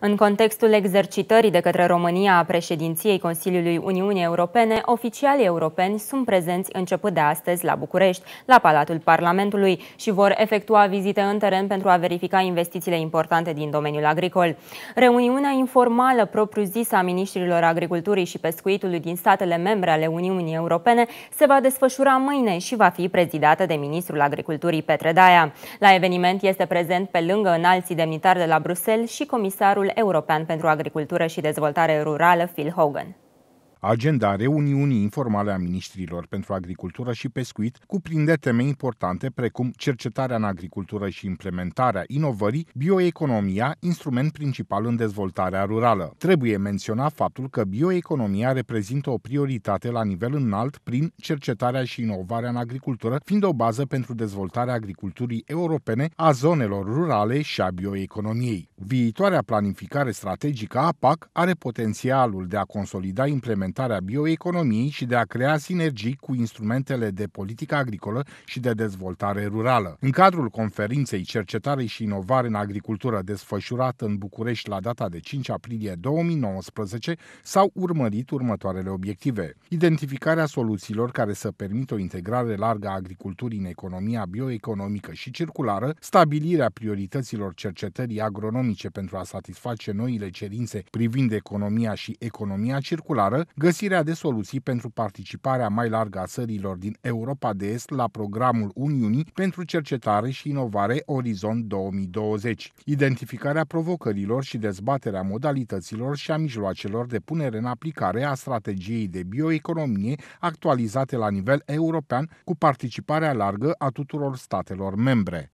În contextul exercitării de către România a președinției Consiliului Uniunii Europene, oficialii europeni sunt prezenți început de astăzi la București, la Palatul Parlamentului și vor efectua vizite în teren pentru a verifica investițiile importante din domeniul agricol. Reuniunea informală propriu-zisă a ministrilor agriculturii și pescuitului din statele membre ale Uniunii Europene se va desfășura mâine și va fi prezidată de ministrul agriculturii Petre Daia. La eveniment este prezent pe lângă înalții demnitari de la Bruxelles și comisarul comisarul european pentru agricultură și dezvoltare rurală, Phil Hogan. Agenda reuniunii informale a ministrilor pentru agricultură și pescuit cuprinde teme importante precum cercetarea în agricultură și implementarea inovării, bioeconomia, instrument principal în dezvoltarea rurală. Trebuie menționat faptul că bioeconomia reprezintă o prioritate la nivel înalt prin cercetarea și inovarea în agricultură, fiind o bază pentru dezvoltarea agriculturii europene, a zonelor rurale și a bioeconomiei. Viitoarea planificare strategică a PAC are potențialul de a consolida implementarea bioeconomiei și de a crea sinergii cu instrumentele de politică agricolă și de dezvoltare rurală. În cadrul conferinței Cercetare și Inovare în Agricultură desfășurată în București la data de 5 aprilie 2019 s-au urmărit următoarele obiective. Identificarea soluțiilor care să permită o integrare largă a agriculturii în economia bioeconomică și circulară, stabilirea priorităților cercetării agronomice economice pentru a satisface noile cerințe privind economia și economia circulară, găsirea de soluții pentru participarea mai largă a țărilor din Europa de Est la programul Uniunii pentru cercetare și inovare Orizont 2020, identificarea provocărilor și dezbaterea modalităților și a mijloacelor de punere în aplicare a strategiei de bioeconomie actualizate la nivel european cu participarea largă a tuturor statelor membre.